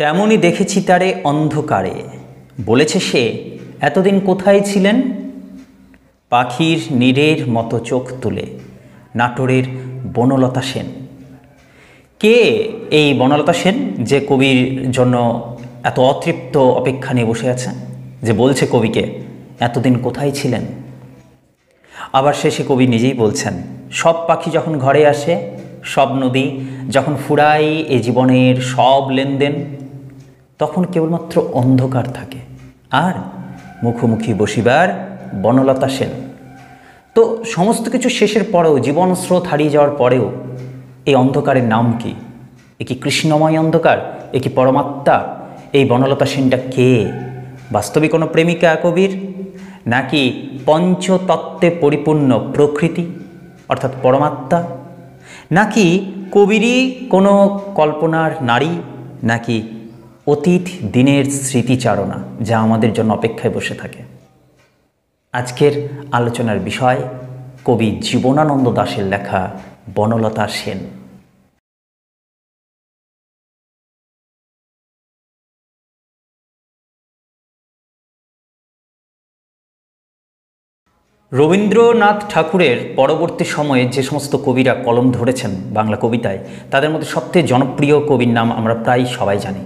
তেমনই দেখেছি তারে অন্ধকারে বলেছে সে এতদিন কোথায় ছিলেন পাখির নীরের মতো চোখ তুলে নাটোরের বনলতা সেন কে এই বনলতা সেন যে কবির জন্য এত অতৃপ্ত অপেক্ষা নিয়ে বসে আছে যে বলছে কবিকে এতদিন কোথায় ছিলেন আবার শেষে কবি নিজেই বলছেন সব পাখি যখন ঘরে আসে সব নদী যখন ফুরাই এ জীবনের সব লেনদেন তখন কেবলমাত্র অন্ধকার থাকে আর মুখোমুখি বসিবার বনলতা সেন তো সমস্ত কিছু শেষের পরেও জীবন স্রোত হারিয়ে যাওয়ার পরেও এই অন্ধকারের নাম কি এ কি কৃষ্ণময় অন্ধকার এ কি পরমাত্মা এই বনলতা সেনটা কে বাস্তবিক কোনো প্রেমিকা কবির নাকি পঞ্চতত্ত্বে পরিপূর্ণ প্রকৃতি অর্থাৎ পরমাত্মা নাকি কবিরই কোনো কল্পনার নারী নাকি অতীত দিনের স্মৃতিচারণা যা আমাদের জন্য অপেক্ষায় বসে থাকে আজকের আলোচনার বিষয় কবি জীবনানন্দ দাশের লেখা বনলতা সেন রবীন্দ্রনাথ ঠাকুরের পরবর্তী সময়ে যে সমস্ত কবিরা কলম ধরেছেন বাংলা কবিতায় তাদের মধ্যে সবচেয়ে জনপ্রিয় কবির নাম আমরা প্রায় সবাই জানি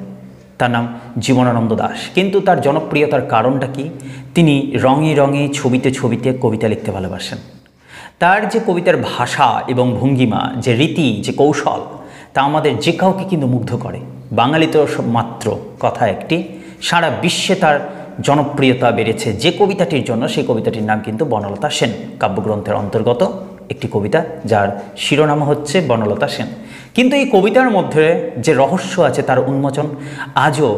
তার নাম জীবনানন্দ দাস কিন্তু তার জনপ্রিয়তার কারণটা কি তিনি রঙে রঙে ছবিতে ছবিতে কবিতা লিখতে ভালোবাসেন তার যে কবিতার ভাষা এবং ভঙ্গিমা যে রীতি যে কৌশল তা আমাদের যে কাউকে কিন্তু মুগ্ধ করে বাঙালি তো মাত্র কথা একটি সারা বিশ্বে তার জনপ্রিয়তা বেড়েছে যে কবিতাটির জন্য সেই কবিতাটির নাম কিন্তু বনলতা সেন কাব্যগ্রন্থের অন্তর্গত একটি কবিতা যার শিরোনাম হচ্ছে বনলতা সেন কিন্তু এই কবিতার মধ্যে যে রহস্য আছে তার উন্মোচন আজও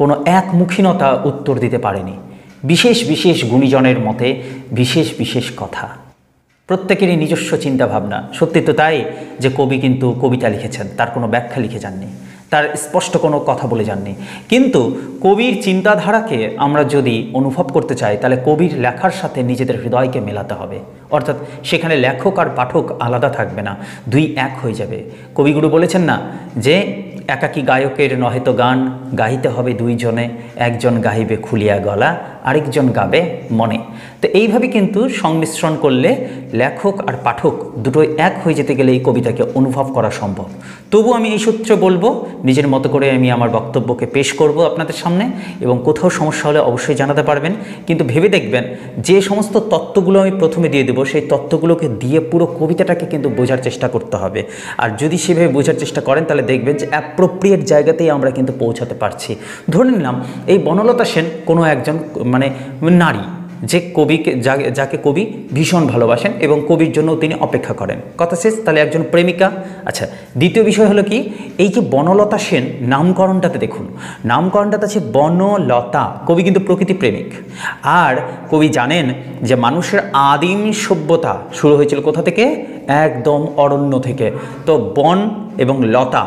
কোনো একমুখীনতা উত্তর দিতে পারেনি বিশেষ বিশেষ গুণীজনের মতে বিশেষ বিশেষ কথা প্রত্যেকেরই নিজস্ব চিন্তাভাবনা সত্যি তো তাই যে কবি কিন্তু কবিতা লিখেছেন তার কোনো ব্যাখ্যা লিখে যাননি তার স্পষ্ট কোনো কথা বলে যাননি কিন্তু কবির চিন্তাধারাকে আমরা যদি অনুভব করতে চাই তাহলে কবির লেখার সাথে নিজেদের হৃদয়কে মেলাতে হবে অর্থাৎ সেখানে লেখক আর পাঠক আলাদা থাকবে না দুই এক হয়ে যাবে কবিগুরু বলেছেন না যে একাকী গায়কের নহেত গান গাইতে হবে দুইজনে একজন গাইবে খুলিয়া গলা আরেকজন গাবে মনে তো এইভাবে কিন্তু সংমিশ্রণ করলে লেখক আর পাঠক দুটোই এক হয়ে যেতে গেলে এই কবিতাকে অনুভব করা সম্ভব তবু আমি এই সূত্রে বলবো নিজের মতো করে আমি আমার বক্তব্যকে পেশ করব আপনাদের সামনে এবং কোথাও সমস্যা হলে অবশ্যই জানাতে পারবেন কিন্তু ভেবে দেখবেন যে সমস্ত তত্ত্বগুলো আমি প্রথমে দিয়ে দেব দেব সেই তত্ত্বগুলোকে দিয়ে পুরো কবিতাটাকে কিন্তু বোঝার চেষ্টা করতে হবে আর যদি সেভাবে বোঝার চেষ্টা করেন তাহলে দেখবেন যে অ্যাপ্রোপ্রিয়েট জায়গাতেই আমরা কিন্তু পৌঁছাতে পারছি ধরে নিলাম এই বনলতা সেন কোনো একজন মানে নারী যে কবিকে যাকে কবি ভীষণ ভালোবাসেন এবং কবির জন্য তিনি অপেক্ষা করেন কথা শেষ তাহলে একজন প্রেমিকা আচ্ছা দ্বিতীয় বিষয় হলো কি এই যে বনলতা সেন নামকরণটাতে দেখুন নামকরণটাতে আছে বনলতা কবি কিন্তু প্রকৃতি প্রেমিক আর কবি জানেন যে মানুষের আদিম সভ্যতা শুরু হয়েছিল কোথা থেকে একদম অরণ্য থেকে তো বন এবং লতা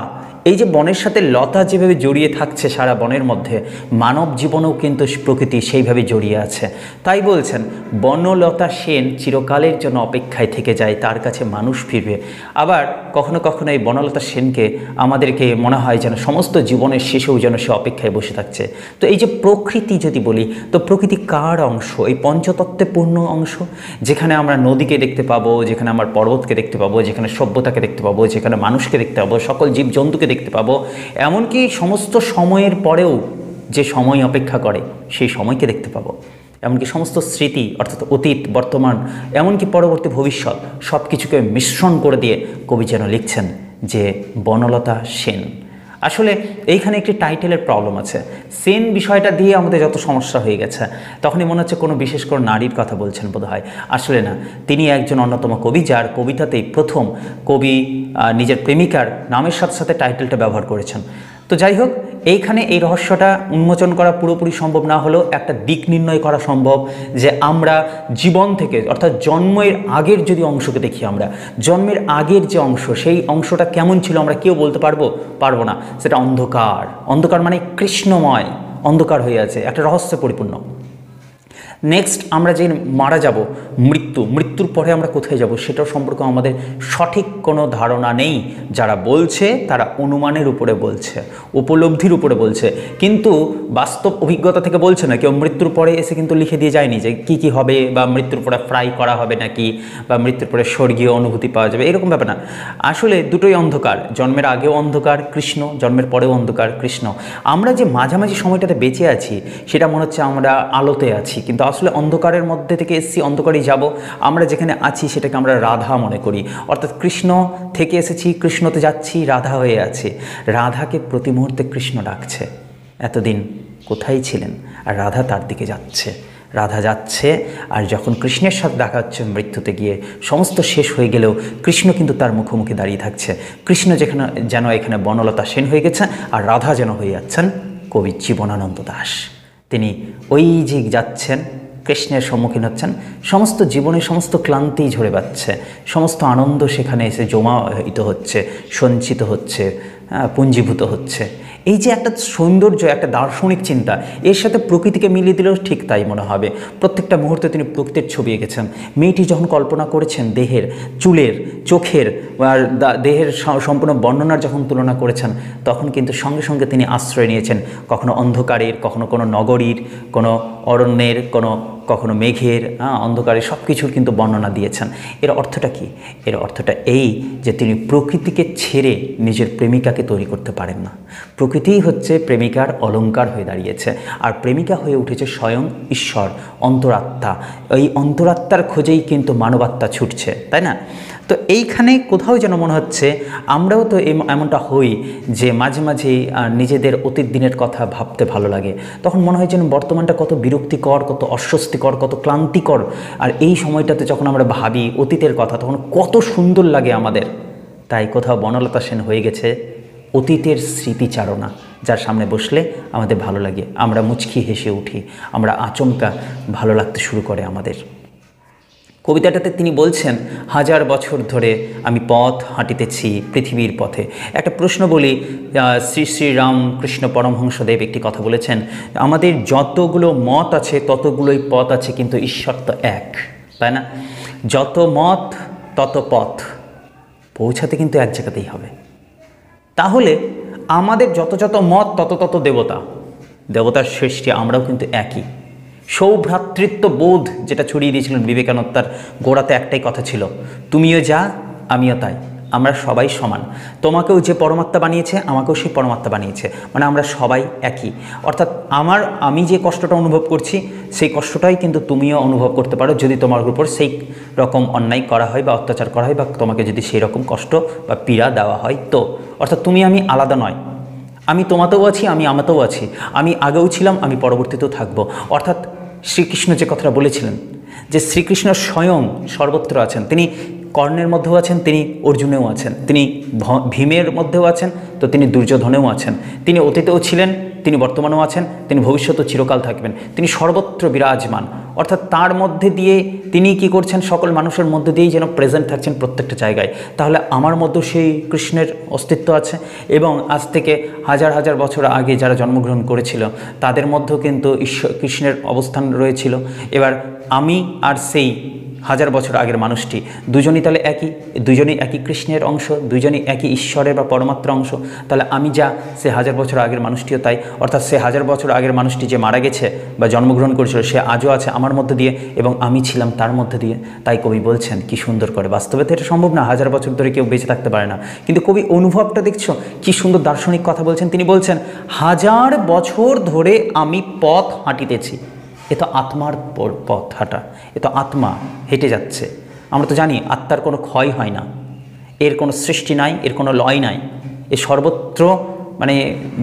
এই যে বনের সাথে লতা যেভাবে জড়িয়ে থাকছে সারা বনের মধ্যে মানব জীবনেও কিন্তু প্রকৃতি সেইভাবে জড়িয়ে আছে তাই বলছেন বনলতা সেন চিরকালের জন্য অপেক্ষায় থেকে যায় তার কাছে মানুষ ফিরবে আবার কখনো কখনো এই বনলতা সেনকে আমাদেরকে মনে হয় যেন সমস্ত জীবনের শেষেও যেন সে অপেক্ষায় বসে থাকছে তো এই যে প্রকৃতি যদি বলি তো প্রকৃতি কার অংশ এই পঞ্চতত্ত্বে পূর্ণ অংশ যেখানে আমরা নদীকে দেখতে পাবো যেখানে আমার পর্বতকে দেখতে পাবো যেখানে সভ্যতাকে দেখতে পাবো যেখানে মানুষকে দেখতে পাবো সকল জীবজন্তুকে দেখতে পাবো এমনকি সমস্ত সময়ের পরেও যে সময় অপেক্ষা করে সেই সময়কে দেখতে পাবো এমনকি সমস্ত স্মৃতি অর্থাৎ অতীত বর্তমান এমনকি পরবর্তী ভবিষ্যৎ সব কিছুকে মিশ্রণ করে দিয়ে কবি যেন লিখছেন যে বনলতা সেন আসলে এইখানে একটি টাইটেলের প্রবলেম আছে সেন বিষয়টা দিয়ে আমাদের যত সমস্যা হয়ে গেছে তখনই মনে হচ্ছে কোনো বিশেষ করে নারীর কথা বলছেন বোধ হয় আসলে না তিনি একজন অন্যতম কবি যার কবিতাতেই প্রথম কবি নিজের প্রেমিকার নামের সাথে সাথে টাইটেলটা ব্যবহার করেছেন তো যাই হোক এইখানে এই রহস্যটা উন্মোচন করা পুরোপুরি সম্ভব না হলেও একটা দিক নির্ণয় করা সম্ভব যে আমরা জীবন থেকে অর্থাৎ জন্মের আগের যদি অংশকে দেখি আমরা জন্মের আগের যে অংশ সেই অংশটা কেমন ছিল আমরা কেউ বলতে পারবো পারবো না সেটা অন্ধকার অন্ধকার মানে কৃষ্ণময় অন্ধকার হয়ে আছে একটা রহস্য পরিপূর্ণ নেক্সট আমরা যে মারা যাব মৃত্যু মৃত্যুর পরে আমরা কোথায় যাব সেটার সম্পর্কে আমাদের সঠিক কোনো ধারণা নেই যারা বলছে তারা অনুমানের উপরে বলছে উপলব্ধির উপরে বলছে কিন্তু বাস্তব অভিজ্ঞতা থেকে বলছে না কেউ মৃত্যুর পরে এসে কিন্তু লিখে দিয়ে যায়নি যে কি কি হবে বা মৃত্যুর পরে ফ্রাই করা হবে নাকি বা মৃত্যুর পরে স্বর্গীয় অনুভূতি পাওয়া যাবে এরকম ব্যাপার না আসলে দুটোই অন্ধকার জন্মের আগেও অন্ধকার কৃষ্ণ জন্মের পরেও অন্ধকার কৃষ্ণ আমরা যে মাঝামাঝি সময়টাতে বেঁচে আছি সেটা মনে হচ্ছে আমরা আলোতে আছি কিন্তু আসলে অন্ধকারের মধ্যে থেকে এসেছি অন্ধকারেই যাব আমরা যেখানে আছি সেটাকে আমরা রাধা মনে করি অর্থাৎ কৃষ্ণ থেকে এসেছি কৃষ্ণতে যাচ্ছি রাধা হয়ে আছে রাধাকে প্রতি মুহূর্তে কৃষ্ণ ডাকছে এতদিন কোথায় ছিলেন আর রাধা তার দিকে যাচ্ছে রাধা যাচ্ছে আর যখন কৃষ্ণের সাথে দেখা হচ্ছে মৃত্যুতে গিয়ে সমস্ত শেষ হয়ে গেলেও কৃষ্ণ কিন্তু তার মুখোমুখি দাঁড়িয়ে থাকছে কৃষ্ণ যেখানে যেন এখানে বনলতা সেন হয়ে গেছে আর রাধা যেন হয়ে যাচ্ছেন কবি জীবনানন্দ দাস তিনি ওই যে যাচ্ছেন কৃষ্ণের সম্মুখীন হচ্ছেন সমস্ত জীবনে সমস্ত ক্লান্তি ঝরে পাচ্ছে সমস্ত আনন্দ সেখানে এসে জমা হচ্ছে সঞ্চিত হচ্ছে পুঞ্জীভূত হচ্ছে এই যে একটা সৌন্দর্য একটা দার্শনিক চিন্তা এর সাথে প্রকৃতিকে মিলিয়ে দিলেও ঠিক তাই মনে হবে প্রত্যেকটা মুহূর্তে তিনি প্রকৃতির ছবি এঁকেছেন মেয়েটি যখন কল্পনা করেছেন দেহের চুলের চোখের আর দেহের সম্পূর্ণ বর্ণনার যখন তুলনা করেছেন তখন কিন্তু সঙ্গে সঙ্গে তিনি আশ্রয় নিয়েছেন কখনো অন্ধকারের কখনো কোনো নগরীর কোনো অরণ্যের কোনো কখনো মেঘের হ্যাঁ, অন্ধকারের সব কিছুর কিন্তু বর্ণনা দিয়েছেন এর অর্থটা কি এর অর্থটা এই যে তিনি প্রকৃতিকে ছেড়ে নিজের প্রেমিকাকে তৈরি করতে পারেন না প্রকৃতিই হচ্ছে প্রেমিকার অলঙ্কার হয়ে দাঁড়িয়েছে আর প্রেমিকা হয়ে উঠেছে স্বয়ং ঈশ্বর অন্তরাত্মা এই অন্তরাত্মার খোঁজেই কিন্তু মানবাত্মা ছুটছে তাই না তো এইখানে কোথাও যেন মনে হচ্ছে আমরাও তো এমনটা হই যে মাঝে মাঝে নিজেদের অতীত দিনের কথা ভাবতে ভালো লাগে তখন মনে হয় যেন বর্তমানটা কত বিরক্তিকর কত অস্বস্তিকর কত ক্লান্তিকর আর এই সময়টাতে যখন আমরা ভাবি অতীতের কথা তখন কত সুন্দর লাগে আমাদের তাই কোথাও বনলতা সেন হয়ে গেছে অতীতের স্মৃতিচারণা যার সামনে বসলে আমাদের ভালো লাগে আমরা মুচকি হেসে উঠি আমরা আচমকা ভালো লাগতে শুরু করে আমাদের কবিতাটাতে তিনি বলছেন হাজার বছর ধরে আমি পথ হাঁটিতেছি পৃথিবীর পথে একটা প্রশ্ন বলি শ্রী শ্রী রামকৃষ্ণ পরমহংসদেব একটি কথা বলেছেন আমাদের যতগুলো মত আছে ততগুলোই পথ আছে কিন্তু ঈশ্বর তো এক তাই না যত মত তত পথ পৌঁছাতে কিন্তু এক জায়গাতেই হবে তাহলে আমাদের যত যত মত তত তত দেবতা দেবতার সৃষ্টি আমরাও কিন্তু একই সৌভ্রাতৃত্ব বোধ যেটা ছড়িয়ে দিয়েছিলেন বিবেকানন্দ তার গোড়াতে একটাই কথা ছিল তুমিও যা আমিও তাই আমরা সবাই সমান তোমাকেও যে পরমাত্মা বানিয়েছে আমাকেও সেই পরমাত্মা বানিয়েছে মানে আমরা সবাই একই অর্থাৎ আমার আমি যে কষ্টটা অনুভব করছি সেই কষ্টটাই কিন্তু তুমিও অনুভব করতে পারো যদি তোমার উপর সেই রকম অন্যায় করা হয় বা অত্যাচার করা হয় বা তোমাকে যদি সেই রকম কষ্ট বা পীড়া দেওয়া হয় তো অর্থাৎ তুমি আমি আলাদা নয় আমি তোমাতেও আছি আমি আমাতেও আছি আমি আগেও ছিলাম আমি পরবর্তীতেও থাকবো অর্থাৎ শ্রীকৃষ্ণ যে কথাটা বলেছিলেন যে শ্রীকৃষ্ণ স্বয়ং সর্বত্র আছেন তিনি কর্ণের মধ্যেও আছেন তিনি অর্জুনেও আছেন তিনি ভীমের মধ্যেও আছেন তো তিনি দুর্যোধনেও আছেন তিনি অতীতেও ছিলেন তিনি বর্তমানেও আছেন তিনি ভবিষ্যতেও চিরকাল থাকবেন তিনি সর্বত্র বিরাজমান অর্থাৎ তার মধ্যে দিয়ে তিনি কি করছেন সকল মানুষের মধ্যে দিয়েই যেন প্রেজেন্ট থাকছেন প্রত্যেকটা জায়গায় তাহলে আমার মধ্যেও সেই কৃষ্ণের অস্তিত্ব আছে এবং আজ থেকে হাজার হাজার বছর আগে যারা জন্মগ্রহণ করেছিল তাদের মধ্যেও কিন্তু ঈশ্বর কৃষ্ণের অবস্থান রয়েছিল এবার আমি আর সেই হাজার বছর আগের মানুষটি দুজনই তাহলে একই দুজনই একই কৃষ্ণের অংশ দুজনই একই ঈশ্বরের বা পরমাত্র অংশ তাহলে আমি যা সে হাজার বছর আগের মানুষটিও তাই অর্থাৎ সে হাজার বছর আগের মানুষটি যে মারা গেছে বা জন্মগ্রহণ করেছিল সে আজও আছে আমার মধ্যে দিয়ে এবং আমি ছিলাম তার মধ্যে দিয়ে তাই কবি বলছেন কি সুন্দর করে বাস্তবে তো এটা সম্ভব না হাজার বছর ধরে কেউ বেঁচে থাকতে পারে না কিন্তু কবি অনুভবটা দেখছো কি সুন্দর দার্শনিক কথা বলছেন তিনি বলছেন হাজার বছর ধরে আমি পথ হাঁটিতেছি এ তো আত্মার পথ হাঁটা এ তো আত্মা হেঁটে যাচ্ছে আমরা তো জানি আত্মার কোনো ক্ষয় হয় না এর কোনো সৃষ্টি নাই এর কোনো লয় নাই এ সর্বত্র মানে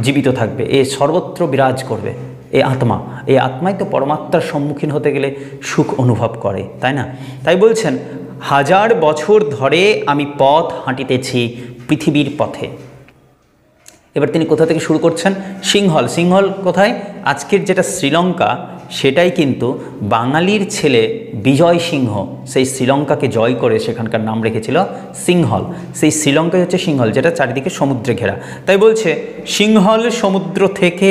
জীবিত থাকবে এ সর্বত্র বিরাজ করবে এ আত্মা এই আত্মাই তো পরমাত্মার সম্মুখীন হতে গেলে সুখ অনুভব করে তাই না তাই বলছেন হাজার বছর ধরে আমি পথ হাঁটিতেছি পৃথিবীর পথে এবার তিনি কোথা থেকে শুরু করছেন সিংহল সিংহল কোথায় আজকের যেটা শ্রীলঙ্কা সেটাই কিন্তু বাঙালির ছেলে বিজয় সিংহ সেই শ্রীলঙ্কাকে জয় করে সেখানকার নাম রেখেছিল সিংহল সেই শ্রীলঙ্কাই হচ্ছে সিংহল যেটা চারিদিকে সমুদ্রে ঘেরা তাই বলছে সিংহল সমুদ্র থেকে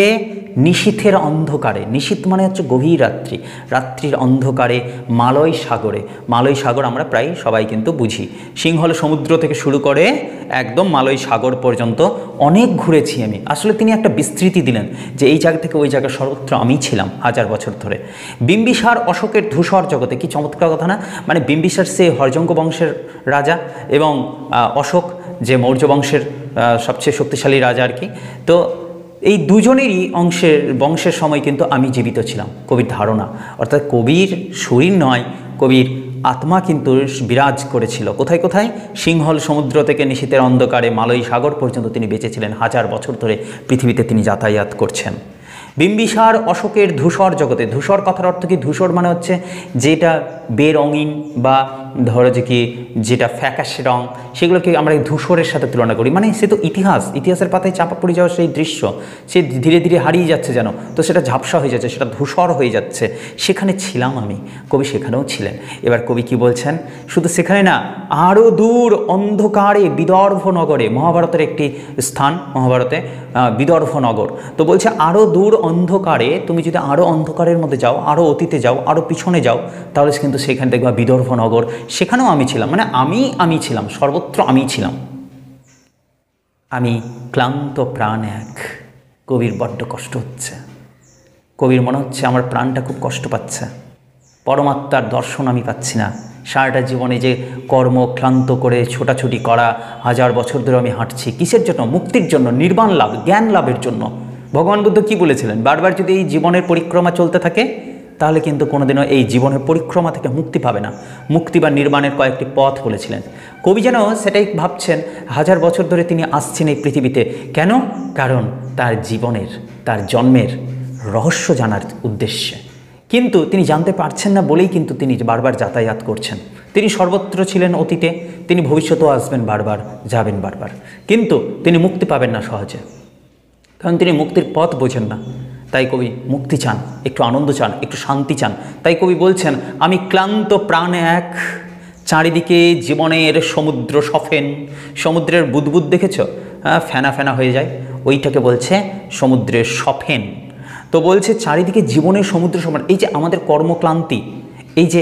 নিশীথের অন্ধকারে নিশীত মানে হচ্ছে গভীর রাত্রি রাত্রির অন্ধকারে মালয় সাগরে মালয় সাগর আমরা প্রায় সবাই কিন্তু বুঝি সিংহল সমুদ্র থেকে শুরু করে একদম মালয় সাগর পর্যন্ত অনেক ঘুরেছি আমি আসলে তিনি একটা বিস্তৃতি দিলেন যে এই জায়গা থেকে ওই জায়গা সর্বত্র আমি ছিলাম হাজার বছর ধরে বিম্বিসার অশোকের ধূসর জগতে কি চমৎকার কথা না মানে বিম্বিসার সে হরজঙ্গ বংশের রাজা এবং অশোক যে মৌর্য বংশের সবচেয়ে শক্তিশালী রাজা আর কি তো এই দুজনেরই অংশের বংশের সময় কিন্তু আমি জীবিত ছিলাম কবির ধারণা অর্থাৎ কবির শরীর নয় কবির আত্মা কিন্তু বিরাজ করেছিল কোথায় কোথায় সিংহল সমুদ্র থেকে নিশীতের অন্ধকারে মালয় সাগর পর্যন্ত তিনি বেঁচেছিলেন হাজার বছর ধরে পৃথিবীতে তিনি যাতায়াত করছেন বিম্বিসার অশোকের ধূসর জগতে ধূসর কথার অর্থ কি ধূসর মানে হচ্ছে যেটা বেরঙিন বা ধরো যে কি যেটা ফ্যাকাশে রং সেগুলোকে আমরা ধূসরের সাথে তুলনা করি মানে সে তো ইতিহাস ইতিহাসের পাতায় চাপা পড়ে যাওয়া সেই দৃশ্য সে ধীরে ধীরে হারিয়ে যাচ্ছে যেন তো সেটা ঝাপসা হয়ে যাচ্ছে সেটা ধূসর হয়ে যাচ্ছে সেখানে ছিলাম আমি কবি সেখানেও ছিলেন এবার কবি কি বলছেন শুধু সেখানে না আরও দূর অন্ধকারে বিদর্ভ নগরে মহাভারতের একটি স্থান মহাভারতে বিদর্ভ নগর তো বলছে আরও দূর অন্ধকারে তুমি যদি আরও অন্ধকারের মধ্যে যাও আরও অতীতে যাও আরও পিছনে যাও তাহলে কিন্তু সেখান দেখবা বিদর্ভনগর সেখানেও আমি ছিলাম মানে আমি আমি ছিলাম সর্বত্র আমি ছিলাম আমি ক্লান্ত প্রাণ এক কবির বড্ড কষ্ট হচ্ছে কবির মনে হচ্ছে আমার প্রাণটা খুব কষ্ট পাচ্ছে পরমাত্মার দর্শন আমি পাচ্ছি না সারাটা জীবনে যে কর্ম ক্লান্ত করে ছোটাছুটি করা হাজার বছর ধরে আমি হাঁটছি কিসের জন্য মুক্তির জন্য নির্বাণ লাভ জ্ঞান লাভের জন্য ভগবান বুদ্ধ কি বলেছিলেন বারবার যদি এই জীবনের পরিক্রমা চলতে থাকে তাহলে কিন্তু কোনোদিনও এই জীবনের পরিক্রমা থেকে মুক্তি পাবে না মুক্তি বা নির্মাণের কয়েকটি পথ বলেছিলেন কবি যেন সেটাই ভাবছেন হাজার বছর ধরে তিনি আসছেন এই পৃথিবীতে কেন কারণ তার জীবনের তার জন্মের রহস্য জানার উদ্দেশ্যে কিন্তু তিনি জানতে পারছেন না বলেই কিন্তু তিনি বারবার যাতায়াত করছেন তিনি সর্বত্র ছিলেন অতীতে তিনি ভবিষ্যতেও আসবেন বারবার যাবেন বারবার কিন্তু তিনি মুক্তি পাবেন না সহজে কারণ তিনি মুক্তির পথ বোঝেন না তাই কবি মুক্তি চান একটু আনন্দ চান একটু শান্তি চান তাই কবি বলছেন আমি ক্লান্ত প্রাণে এক চারিদিকে জীবনের সমুদ্র সফেন সমুদ্রের বুদবুদ দেখেছ হ্যাঁ ফেনা ফেনা হয়ে যায় ওইটাকে বলছে সমুদ্রের সফেন তো বলছে চারিদিকে জীবনের সমুদ্র সমান এই যে আমাদের কর্মক্লান্তি এই যে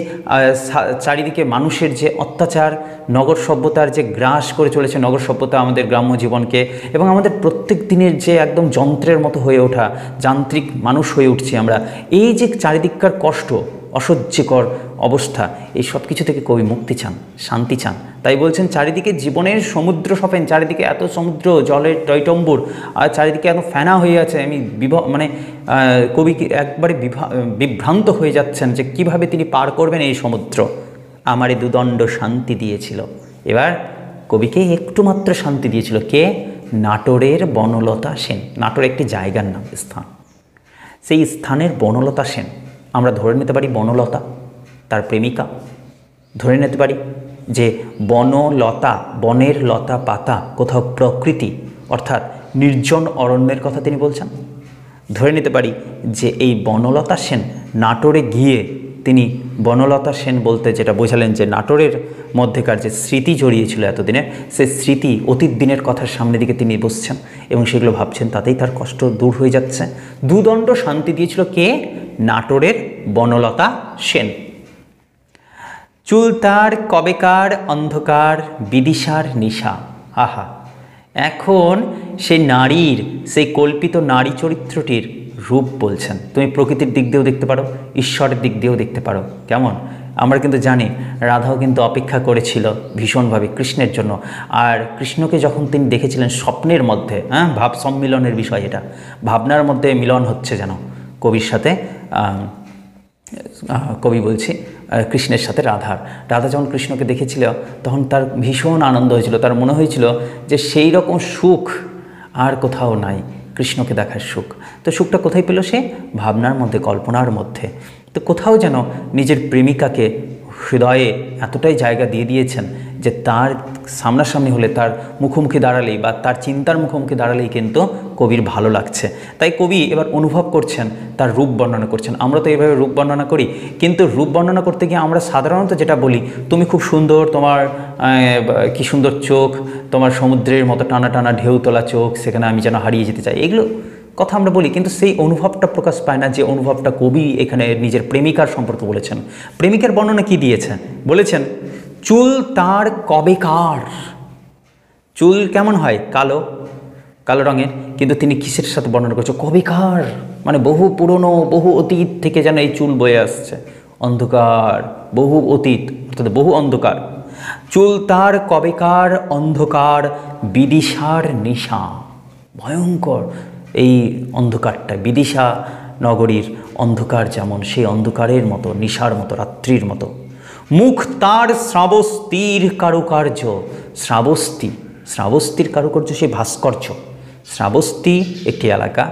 চারিদিকে মানুষের যে অত্যাচার নগর সভ্যতার যে গ্রাস করে চলেছে নগর সভ্যতা আমাদের গ্রাম্য জীবনকে এবং আমাদের প্রত্যেক দিনের যে একদম যন্ত্রের মতো হয়ে ওঠা যান্ত্রিক মানুষ হয়ে উঠছি আমরা এই যে চারিদিককার কষ্ট অসহ্যকর অবস্থা এই সব কিছু থেকে কবি মুক্তি চান শান্তি চান তাই বলছেন চারিদিকে জীবনের সমুদ্র সপেন চারিদিকে এত সমুদ্র জলের টয়টম্বুর আর চারিদিকে এত ফেনা হয়ে আছে আমি বিভ মানে কবি একবারে বিভা বিভ্রান্ত হয়ে যাচ্ছেন যে কিভাবে তিনি পার করবেন এই সমুদ্র আমার এই দুদণ্ড শান্তি দিয়েছিল এবার কবিকে একটু মাত্র শান্তি দিয়েছিল কে নাটোরের বনলতা সেন নাটোর একটি জায়গার নাম স্থান সেই স্থানের বনলতা সেন আমরা ধরে নিতে পারি বনলতা তার প্রেমিকা ধরে নিতে পারি যে বনলতা বনের লতা পাতা কোথাও প্রকৃতি অর্থাৎ নির্জন অরণ্যের কথা তিনি বলছেন ধরে নিতে পারি যে এই বনলতা সেন নাটোরে গিয়ে তিনি বনলতা সেন বলতে যেটা বোঝালেন যে নাটোরের মধ্যেকার যে স্মৃতি জড়িয়েছিল এতদিনে সে স্মৃতি অতীত দিনের কথার সামনে দিকে তিনি বসছেন এবং সেগুলো ভাবছেন তাতেই তার কষ্ট দূর হয়ে যাচ্ছে দুদণ্ড শান্তি দিয়েছিল কে নাটোরের বনলতা সেন চুল তার কবেকার অন্ধকার বিদিশার নিশা আহা এখন সেই নারীর সেই কল্পিত নারী চরিত্রটির রূপ বলছেন তুমি প্রকৃতির দিক দিয়েও দেখতে পারো ঈশ্বরের দিক দিয়েও দেখতে পারো কেমন আমরা কিন্তু জানি রাধাও কিন্তু অপেক্ষা করেছিল ভীষণভাবে কৃষ্ণের জন্য আর কৃষ্ণকে যখন তিনি দেখেছিলেন স্বপ্নের মধ্যে হ্যাঁ ভাব সম্মিলনের বিষয় এটা ভাবনার মধ্যে মিলন হচ্ছে যেন কবির সাথে কবি বলছি কৃষ্ণের সাথে রাধার রাধা যখন কৃষ্ণকে দেখেছিল তখন তার ভীষণ আনন্দ হয়েছিল তার মনে হয়েছিল যে সেই রকম সুখ আর কোথাও নাই কৃষ্ণকে দেখার সুখ তো সুখটা কোথায় পেল সে ভাবনার মধ্যে কল্পনার মধ্যে তো কোথাও যেন নিজের প্রেমিকাকে হৃদয়ে এতটাই জায়গা দিয়ে দিয়েছেন যে তার সামনাসামনি হলে তার মুখোমুখি দাঁড়ালেই বা তার চিন্তার মুখোমুখি দাঁড়ালেই কিন্তু কবির ভালো লাগছে তাই কবি এবার অনুভব করছেন তার রূপ বর্ণনা করছেন আমরা তো এইভাবে রূপ বর্ণনা করি কিন্তু রূপ বর্ণনা করতে গিয়ে আমরা সাধারণত যেটা বলি তুমি খুব সুন্দর তোমার কি সুন্দর চোখ তোমার সমুদ্রের মতো টানা টানা ঢেউ তোলা চোখ সেখানে আমি যেন হারিয়ে যেতে চাই এগুলো কথা আমরা বলি কিন্তু সেই অনুভবটা প্রকাশ পায় না যে অনুভবটা কবি এখানে নিজের প্রেমিকার সম্পর্কে বলেছেন প্রেমিকার বর্ণনা কি দিয়েছেন বলেছেন চুল তার কবে কার চুল কেমন হয় কালো কালো রঙের কিন্তু তিনি কিসের সাথে বর্ণনা করছে কবেকার মানে বহু পুরনো বহু অতীত থেকে যেন এই চুল বয়ে আসছে অন্ধকার বহু অতীত অর্থাৎ বহু অন্ধকার চুল তার কবেকার অন্ধকার বিদিশার নিশা ভয়ঙ্কর এই অন্ধকারটা বিদিশা নগরীর অন্ধকার যেমন সেই অন্ধকারের মতো নিশার মতো রাত্রির মতো মুখ তার শ্রাবস্তির কারুকার্য শ্রাবস্তী শ্রাবস্তির কারুকার্য সেই ভাস্কর্য শ্রাবস্তী একটি এলাকা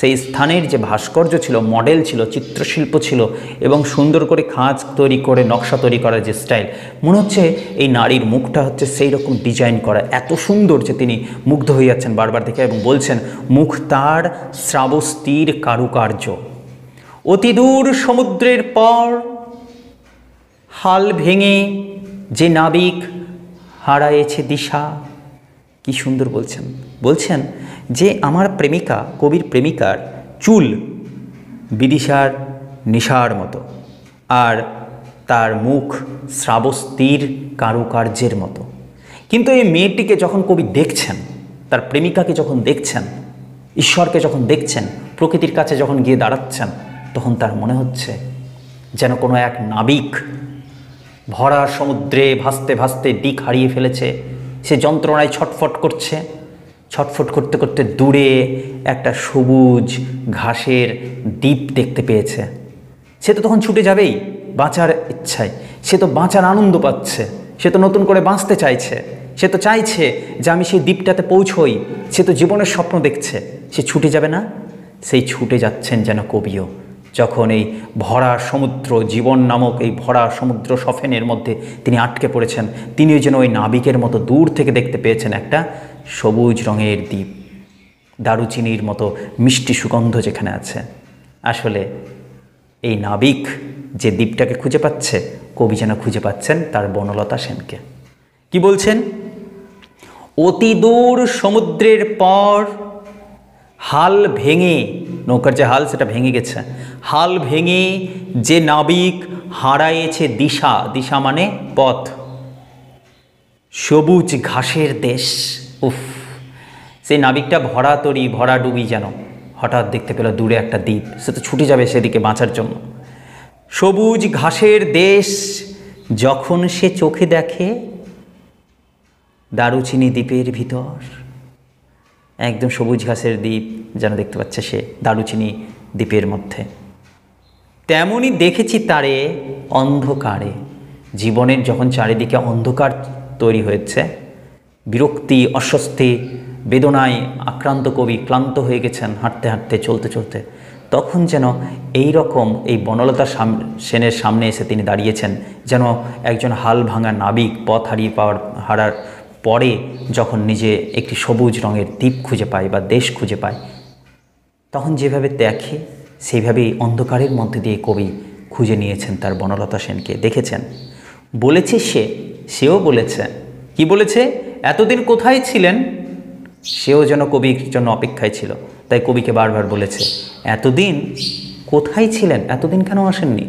সেই স্থানের যে ভাস্কর্য ছিল মডেল ছিল চিত্রশিল্প ছিল এবং সুন্দর করে খাঁজ তৈরি করে নকশা তৈরি করার যে স্টাইল মনে হচ্ছে এই নারীর মুখটা হচ্ছে সেই রকম ডিজাইন করা এত সুন্দর যে তিনি মুগ্ধ হয়ে যাচ্ছেন বারবার দেখে এবং বলছেন মুখ তার শ্রাবস্তির কারুকার্য অতিদূর সমুদ্রের পর হাল ভেঙে যে নাবিক হারায়েছে দিশা কি সুন্দর বলছেন বলছেন যে আমার প্রেমিকা কবির প্রেমিকার চুল বিদিশার নিশার মতো আর তার মুখ শ্রাবস্তির কারুকার্যের মতো কিন্তু এই মেয়েটিকে যখন কবি দেখছেন তার প্রেমিকাকে যখন দেখছেন ঈশ্বরকে যখন দেখছেন প্রকৃতির কাছে যখন গিয়ে দাঁড়াচ্ছেন তখন তার মনে হচ্ছে যেন কোনো এক নাবিক ভরা সমুদ্রে ভাসতে ভাসতে দিক হারিয়ে ফেলেছে সে যন্ত্রণায় ছটফট করছে ছটফট করতে করতে দূরে একটা সবুজ ঘাসের দ্বীপ দেখতে পেয়েছে সে তো তখন ছুটে যাবেই বাঁচার ইচ্ছায় সে তো বাঁচার আনন্দ পাচ্ছে সে তো নতুন করে বাঁচতে চাইছে সে তো চাইছে যে আমি সেই দ্বীপটাতে পৌঁছই সে তো জীবনের স্বপ্ন দেখছে সে ছুটে যাবে না সেই ছুটে যাচ্ছেন যেন কবিও যখন এই ভরা সমুদ্র জীবন নামক এই ভরা সমুদ্র সফেনের মধ্যে তিনি আটকে পড়েছেন তিনিও যেন ওই নাবিকের মতো দূর থেকে দেখতে পেয়েছেন একটা সবুজ রঙের দ্বীপ দারুচিনির মতো মিষ্টি সুগন্ধ যেখানে আছে আসলে এই নাবিক যে দ্বীপটাকে খুঁজে পাচ্ছে কবি যেন খুঁজে পাচ্ছেন তার বনলতা সেনকে কি বলছেন অতি দূর সমুদ্রের পর হাল ভেঙে নৌকার যে হাল সেটা ভেঙে গেছে হাল ভেঙে যে নাবিক হারাইয়েছে দিশা দিশা মানে পথ সবুজ ঘাসের দেশ উফ সেই নাবিকটা ভরা তরি ভরা ডুবি যেন হঠাৎ দেখতে পেল দূরে একটা দ্বীপ সে তো ছুটে যাবে সেদিকে বাঁচার জন্য সবুজ ঘাসের দেশ যখন সে চোখে দেখে দারুচিনি দ্বীপের ভিতর একদম সবুজ ঘাসের দ্বীপ যেন দেখতে পাচ্ছে সে দারুচিনি দ্বীপের মধ্যে তেমনই দেখেছি তারে অন্ধকারে জীবনের যখন চারিদিকে অন্ধকার তৈরি হয়েছে বিরক্তি অস্বস্তি বেদনায় আক্রান্ত কবি ক্লান্ত হয়ে গেছেন হাঁটতে হাঁটতে চলতে চলতে তখন যেন এই রকম এই বনলতা সেনের সামনে এসে তিনি দাঁড়িয়েছেন যেন একজন হাল ভাঙা নাবিক পথ হারিয়ে পাওয়ার হারার পরে যখন নিজে একটি সবুজ রঙের দ্বীপ খুঁজে পায় বা দেশ খুঁজে পায় তখন যেভাবে দেখে সেইভাবেই অন্ধকারের মধ্যে দিয়ে কবি খুঁজে নিয়েছেন তার বনলতা সেনকে দেখেছেন বলেছে সে সেও বলেছে কি বলেছে এতদিন কোথায় ছিলেন সেও যেন কবির জন্য অপেক্ষায় ছিল তাই কবিকে বারবার বলেছে এতদিন কোথায় ছিলেন এতদিন কেন আসেননি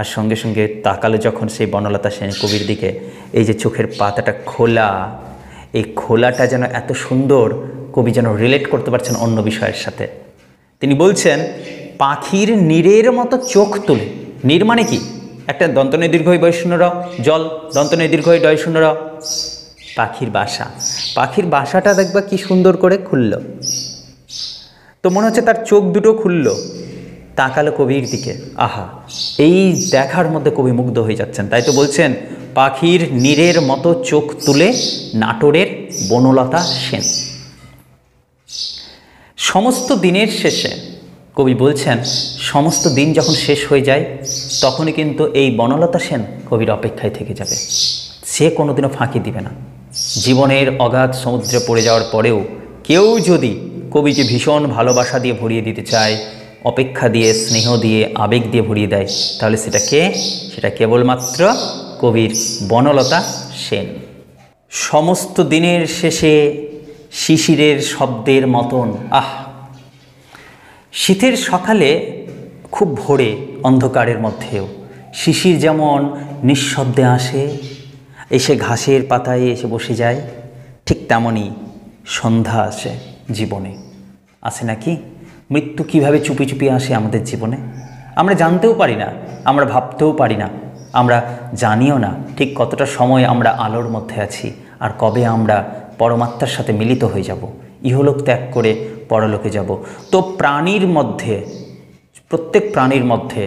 আর সঙ্গে সঙ্গে তাকালো যখন সেই বনলতা সেন কবির দিকে এই যে চোখের পাতাটা খোলা এই খোলাটা যেন এত সুন্দর কবি যেন রিলেট করতে পারছেন অন্য বিষয়ের সাথে তিনি বলছেন পাখির নীরের মতো চোখ তুলে নীর মানে কি একটা দন্তনয় দীর্ঘই বয়শূন্যর জল দন্তনয় দীর্ঘই শূন্য পাখির বাসা পাখির বাসাটা দেখবা কি সুন্দর করে খুলল তো মনে হচ্ছে তার চোখ দুটো খুললো তাকালো কবির দিকে আহা এই দেখার মধ্যে কবি মুগ্ধ হয়ে যাচ্ছেন তাই তো বলছেন পাখির নীরের মতো চোখ তুলে নাটোরের বনলতা সেন সমস্ত দিনের শেষে কবি বলছেন সমস্ত দিন যখন শেষ হয়ে যায় তখনই কিন্তু এই বনলতা সেন কবির অপেক্ষায় থেকে যাবে সে কোনোদিনও ফাঁকি দিবে না জীবনের অগাধ সমুদ্রে পড়ে যাওয়ার পরেও কেউ যদি কবিকে ভীষণ ভালোবাসা দিয়ে ভরিয়ে দিতে চায় অপেক্ষা দিয়ে স্নেহ দিয়ে আবেগ দিয়ে ভরিয়ে দেয় তাহলে সেটা কে সেটা কেবলমাত্র কবির বনলতা সেন সমস্ত দিনের শেষে শিশিরের শব্দের মতন আহ শীতের সকালে খুব ভোরে অন্ধকারের মধ্যেও শিশির যেমন নিঃশব্দে আসে এসে ঘাসের পাতায় এসে বসে যায় ঠিক তেমনই সন্ধ্যা আসে জীবনে আছে নাকি মৃত্যু কিভাবে চুপি চুপি আসে আমাদের জীবনে আমরা জানতেও পারি না আমরা ভাবতেও পারি না আমরা জানিও না ঠিক কতটা সময় আমরা আলোর মধ্যে আছি আর কবে আমরা পরমাত্মার সাথে মিলিত হয়ে যাব ইহলোক ত্যাগ করে পরলোকে যাব তো প্রাণীর মধ্যে প্রত্যেক প্রাণীর মধ্যে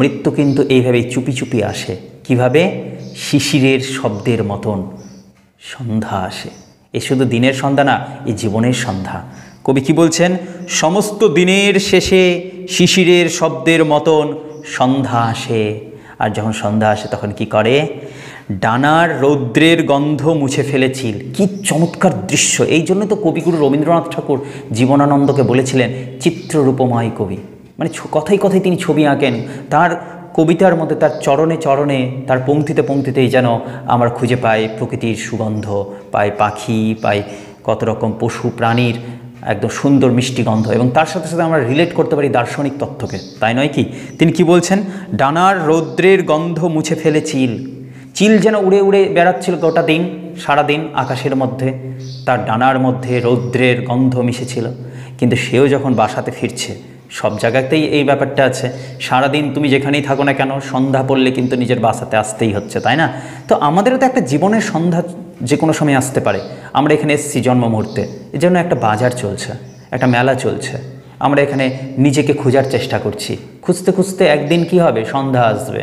মৃত্যু কিন্তু এইভাবেই চুপি চুপি আসে কিভাবে শিশিরের শব্দের মতন সন্ধ্যা আসে এ শুধু দিনের সন্ধ্যা না এ জীবনের সন্ধ্যা কবি কি বলছেন সমস্ত দিনের শেষে শিশিরের শব্দের মতন সন্ধ্যা আসে আর যখন সন্ধ্যা আসে তখন কি করে ডানার রৌদ্রের গন্ধ মুছে ফেলেছিল কি চমৎকার দৃশ্য এই জন্য তো কবিগুরু রবীন্দ্রনাথ ঠাকুর জীবনানন্দকে বলেছিলেন চিত্ররূপময় কবি মানে কথাই কথাই তিনি ছবি আঁকেন তার কবিতার মধ্যে তার চরণে চরণে তার পঙ্ক্তিতে পঙ্ক্তিতেই যেন আমার খুঁজে পাই প্রকৃতির সুগন্ধ পায় পাখি পায় কত রকম পশু প্রাণীর একদম সুন্দর মিষ্টি গন্ধ এবং তার সাথে সাথে আমরা রিলেট করতে পারি দার্শনিক তত্ত্বকে তাই নয় কি তিনি কি বলছেন ডানার রৌদ্রের গন্ধ মুছে ফেলে চিল চিল যেন উড়ে উড়ে বেড়াচ্ছিল গোটা দিন সারাদিন আকাশের মধ্যে তার ডানার মধ্যে রৌদ্রের গন্ধ মিশেছিল কিন্তু সেও যখন বাসাতে ফিরছে সব জায়গাতেই এই ব্যাপারটা আছে সারাদিন তুমি যেখানেই থাকো না কেন সন্ধ্যা পড়লে কিন্তু নিজের বাসাতে আসতেই হচ্ছে তাই না তো আমাদেরও তো একটা জীবনের সন্ধ্যা যে কোনো সময় আসতে পারে আমরা এখানে এসেছি জন্ম মুহূর্তে এজন্য জন্য একটা বাজার চলছে একটা মেলা চলছে আমরা এখানে নিজেকে খোঁজার চেষ্টা করছি খুঁজতে খুঁজতে একদিন কি হবে সন্ধ্যা আসবে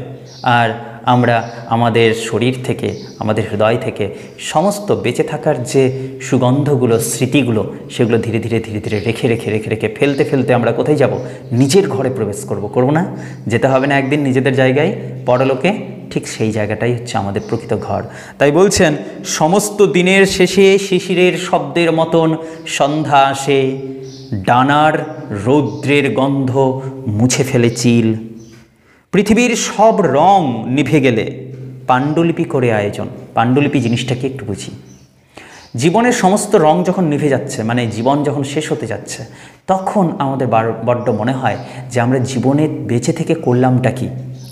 আর আমরা আমাদের শরীর থেকে আমাদের হৃদয় থেকে সমস্ত বেঁচে থাকার যে সুগন্ধগুলো স্মৃতিগুলো সেগুলো ধীরে ধীরে ধীরে ধীরে রেখে রেখে রেখে রেখে ফেলতে ফেলতে আমরা কোথায় যাব নিজের ঘরে প্রবেশ করব করব না যেতে হবে না একদিন নিজেদের জায়গায় পরলোকে ঠিক সেই জায়গাটাই হচ্ছে আমাদের প্রকৃত ঘর তাই বলছেন সমস্ত দিনের শেষে শিশিরের শব্দের মতন সন্ধ্যা আসে ডানার রৌদ্রের গন্ধ মুছে ফেলে চিল পৃথিবীর সব রং নিভে গেলে পাণ্ডুলিপি করে আয়োজন পাণ্ডুলিপি জিনিসটাকে একটু বুঝি জীবনের সমস্ত রং যখন নিভে যাচ্ছে মানে জীবন যখন শেষ হতে যাচ্ছে তখন আমাদের বড্ড মনে হয় যে আমরা জীবনে বেঁচে থেকে করলামটা কি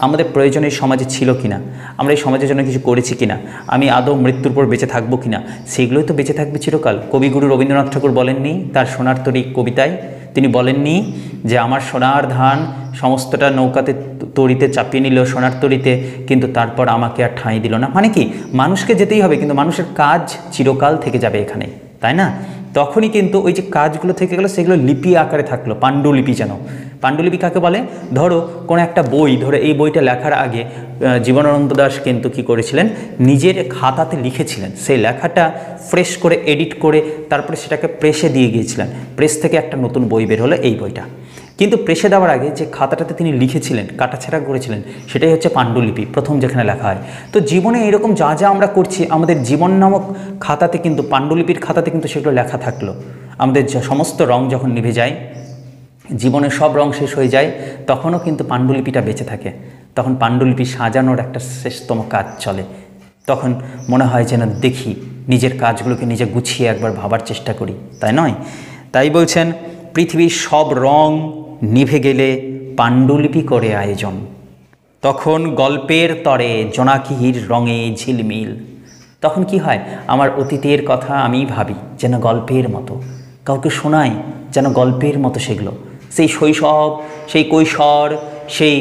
আমাদের প্রয়োজন এই সমাজে ছিল কি না আমরা এই সমাজের জন্য কিছু করেছি কি না আমি আদৌ মৃত্যুর পর বেঁচে থাকবো কি না সেগুলোই তো বেঁচে থাকবে চিরকাল কবিগুরু রবীন্দ্রনাথ ঠাকুর বলেননি তার সোনার তরী কবিতায় তিনি বলেননি যে আমার সোনার ধান সমস্তটা নৌকাতে তরিতে চাপিয়ে নিল সোনার তরিতে কিন্তু তারপর আমাকে আর ঠাঁই দিল না মানে কি মানুষকে যেতেই হবে কিন্তু মানুষের কাজ চিরকাল থেকে যাবে এখানে তাই না তখনই কিন্তু ওই যে কাজগুলো থেকে গেলো সেগুলো লিপি আকারে থাকলো পাণ্ডুলিপি যেন পাণ্ডুলিপি কাকে বলে ধরো কোনো একটা বই ধরো এই বইটা লেখার আগে জীবনানন্দ দাস কিন্তু কি করেছিলেন নিজের খাতাতে লিখেছিলেন সেই লেখাটা ফ্রেশ করে এডিট করে তারপরে সেটাকে প্রেসে দিয়ে গিয়েছিলেন প্রেস থেকে একটা নতুন বই বের হলো এই বইটা কিন্তু প্রেসে দেওয়ার আগে যে খাতাটাতে তিনি লিখেছিলেন কাটাছেড়া করেছিলেন সেটাই হচ্ছে পাণ্ডুলিপি প্রথম যেখানে লেখা হয় তো জীবনে এরকম যা যা আমরা করছি আমাদের জীবন নামক খাতাতে কিন্তু পাণ্ডুলিপির খাতাতে কিন্তু সেগুলো লেখা থাকলো আমাদের সমস্ত রং যখন নিভে যায় জীবনের সব রং শেষ হয়ে যায় তখনও কিন্তু পাণ্ডুলিপিটা বেঁচে থাকে তখন পাণ্ডুলিপি সাজানোর একটা শ্রেষ্ঠতম কাজ চলে তখন মনে হয় যেন দেখি নিজের কাজগুলোকে নিজে গুছিয়ে একবার ভাবার চেষ্টা করি তাই নয় তাই বলছেন পৃথিবীর সব রং নিভে গেলে পাণ্ডুলিপি করে আয়োজন তখন গল্পের তরে জোনাকিহির রঙে ঝিলমিল তখন কি হয় আমার অতীতের কথা আমি ভাবি যেন গল্পের মতো কাউকে শোনাই যেন গল্পের মতো সেগুলো সেই শৈশব সেই কৈশোর সেই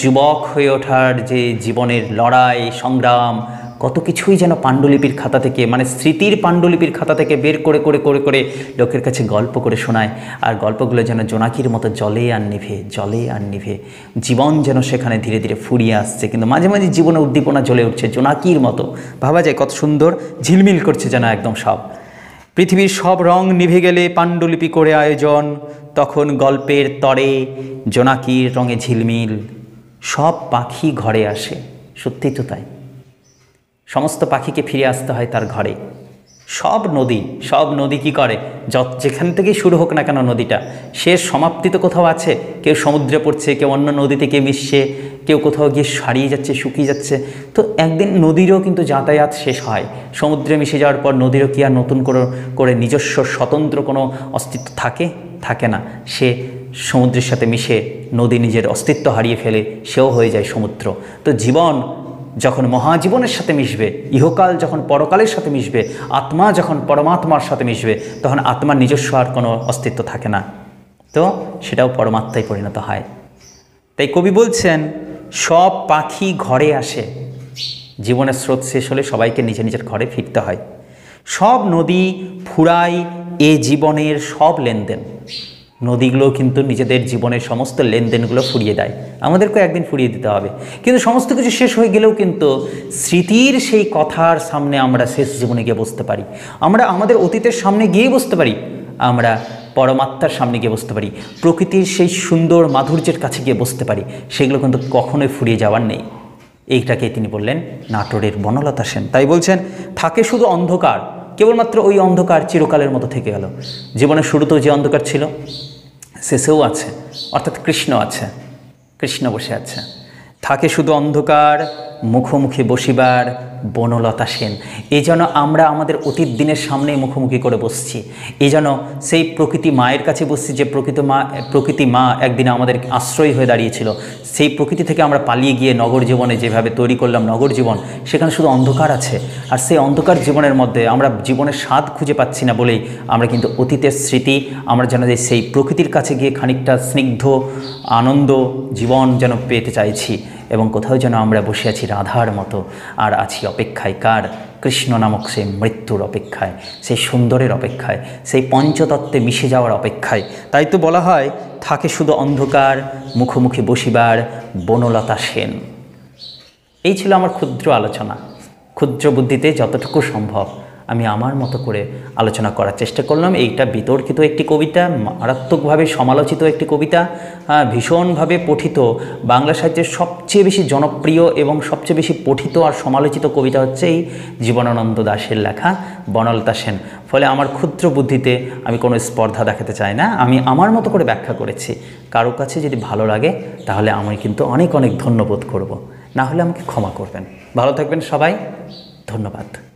যুবক হয়ে ওঠার যে জীবনের লড়াই সংগ্রাম কত কিছুই যেন পাণ্ডুলিপির খাতা থেকে মানে স্মৃতির পাণ্ডুলিপির খাতা থেকে বের করে করে করে করে লোকের কাছে গল্প করে শোনায় আর গল্পগুলো যেন জোনাকির মতো জলে আর নিভে জলে আর নিভে জীবন যেন সেখানে ধীরে ধীরে ফুরিয়ে আসছে কিন্তু মাঝে মাঝে জীবনে উদ্দীপনা জ্বলে উঠছে জোনাকির মতো ভাবা যায় কত সুন্দর ঝিলমিল করছে যেন একদম সব পৃথিবীর সব রং নিভে গেলে পাণ্ডুলিপি করে আয়োজন তখন গল্পের তরে জোনাকির রঙে ঝিলমিল সব পাখি ঘরে আসে সত্যি তো তাই সমস্ত পাখিকে ফিরে আসতে হয় তার ঘরে সব নদী সব নদী কি করে যত যেখান থেকেই শুরু হোক না কেন নদীটা সে সমাপ্তি তো কোথাও আছে কেউ সমুদ্রে পড়ছে কেউ অন্য নদীতে কেউ মিশছে কেউ কোথাও গিয়ে সারিয়ে যাচ্ছে শুকিয়ে যাচ্ছে তো একদিন নদীরও কিন্তু যাতায়াত শেষ হয় সমুদ্রে মিশে যাওয়ার পর নদীরও কি আর নতুন করে করে নিজস্ব স্বতন্ত্র কোনো অস্তিত্ব থাকে থাকে না সে সমুদ্রের সাথে মিশে নদী নিজের অস্তিত্ব হারিয়ে ফেলে সেও হয়ে যায় সমুদ্র তো জীবন যখন মহাজীবনের সাথে মিশবে ইহকাল যখন পরকালের সাথে মিশবে আত্মা যখন পরমাত্মার সাথে মিশবে তখন আত্মার নিজস্ব আর কোনো অস্তিত্ব থাকে না তো সেটাও পরমাত্মায় পরিণত হয় তাই কবি বলছেন সব পাখি ঘরে আসে জীবনের স্রোত শেষ হলে সবাইকে নিজের নিজের ঘরে ফিরতে হয় সব নদী ফুরায় এ জীবনের সব লেনদেন নদীগুলো কিন্তু নিজেদের জীবনের সমস্ত লেনদেনগুলো ফুরিয়ে দেয় আমাদেরকেও একদিন ফুরিয়ে দিতে হবে কিন্তু সমস্ত কিছু শেষ হয়ে গেলেও কিন্তু স্মৃতির সেই কথার সামনে আমরা শেষ জীবনে গিয়ে বসতে পারি আমরা আমাদের অতীতের সামনে গিয়েই বসতে পারি আমরা পরমাত্মার সামনে গিয়ে বসতে পারি প্রকৃতির সেই সুন্দর মাধুর্যের কাছে গিয়ে বসতে পারি সেগুলো কিন্তু কখনোই ফুরিয়ে যাওয়ার নেই এইটাকে তিনি বললেন নাটোরের বনলতা সেন তাই বলছেন থাকে শুধু অন্ধকার কেবলমাত্র ওই অন্ধকার চিরকালের মতো থেকে গেল জীবনের শুরুতেও যে অন্ধকার ছিল শেষেও আছে অর্থাৎ কৃষ্ণ আছে কৃষ্ণ বসে আছে থাকে শুধু অন্ধকার মুখোমুখি বসিবার বনলতা সেন এই যেন আমরা আমাদের অতীত দিনের সামনে মুখোমুখি করে বসছি এই যেন সেই প্রকৃতি মায়ের কাছে বসছি যে প্রকৃত মা প্রকৃতি মা একদিন আমাদের আশ্রয় হয়ে দাঁড়িয়েছিল সেই প্রকৃতি থেকে আমরা পালিয়ে গিয়ে নগর জীবনে যেভাবে তৈরি করলাম নগর জীবন সেখানে শুধু অন্ধকার আছে আর সেই অন্ধকার জীবনের মধ্যে আমরা জীবনের স্বাদ খুঁজে পাচ্ছি না বলেই আমরা কিন্তু অতীতের স্মৃতি আমরা যেন যে সেই প্রকৃতির কাছে গিয়ে খানিকটা স্নিগ্ধ আনন্দ জীবন যেন পেতে চাইছি এবং কোথাও যেন আমরা বসে আছি রাধার মতো আর আছি অপেক্ষায় কার কৃষ্ণ নামক সেই মৃত্যুর অপেক্ষায় সেই সুন্দরের অপেক্ষায় সেই পঞ্চতত্ত্বে মিশে যাওয়ার অপেক্ষায় তাই তো বলা হয় থাকে শুধু অন্ধকার মুখোমুখি বসিবার বনলতা সেন এই ছিল আমার ক্ষুদ্র আলোচনা ক্ষুদ্র বুদ্ধিতে যতটুকু সম্ভব আমি আমার মতো করে আলোচনা করার চেষ্টা করলাম এইটা বিতর্কিত একটি কবিতা মারাত্মকভাবে সমালোচিত একটি কবিতা ভীষণভাবে পঠিত বাংলা সাহিত্যের সবচেয়ে বেশি জনপ্রিয় এবং সবচেয়ে বেশি পঠিত আর সমালোচিত কবিতা হচ্ছে এই জীবনানন্দ দাশের লেখা বনলতা সেন ফলে আমার ক্ষুদ্র বুদ্ধিতে আমি কোনো স্পর্ধা দেখাতে চাই না আমি আমার মতো করে ব্যাখ্যা করেছি কারো কাছে যদি ভালো লাগে তাহলে আমি কিন্তু অনেক অনেক ধন্যবোধ করব না হলে আমাকে ক্ষমা করবেন ভালো থাকবেন সবাই ধন্যবাদ